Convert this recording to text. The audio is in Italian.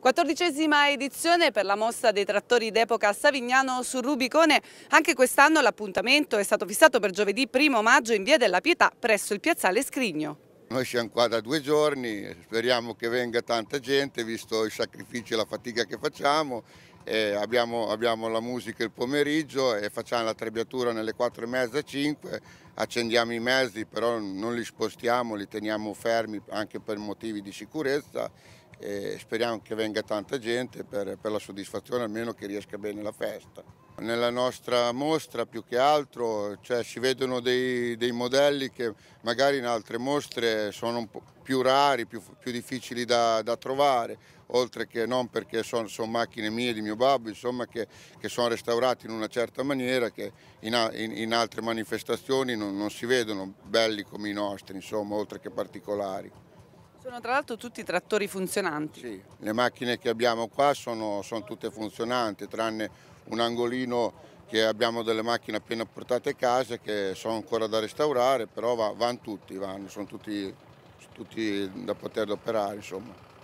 Quattordicesima edizione per la mostra dei trattori d'epoca a Savignano su Rubicone. Anche quest'anno l'appuntamento è stato fissato per giovedì 1 maggio in via della Pietà presso il piazzale Scrigno. Noi siamo qua da due giorni, speriamo che venga tanta gente, visto i sacrifici e la fatica che facciamo. Abbiamo, abbiamo, la musica il pomeriggio e facciamo la trebbiatura nelle 4 e mezza, 5, accendiamo i mezzi, però non li spostiamo, li teniamo fermi anche per motivi di sicurezza e speriamo che venga tanta gente per, per la soddisfazione almeno che riesca bene la festa nella nostra mostra più che altro, cioè si vedono dei, dei, modelli che magari in altre mostre sono più rari, più, più difficili da, da, trovare, oltre che non perché sono, sono, macchine mie, di mio babbo, insomma che, che sono restaurati in una certa maniera che in, in, in altre manifestazioni non, non si vedono belli come i nostri, insomma, oltre che particolari. Sono tra l'altro tutti trattori funzionanti. Sì, le macchine che abbiamo qua sono, sono tutte funzionanti, tranne un angolino che abbiamo delle macchine appena portate a casa che sono ancora da restaurare, però va, vanno tutti, vanno, sono tutti, tutti da poter operare. Insomma.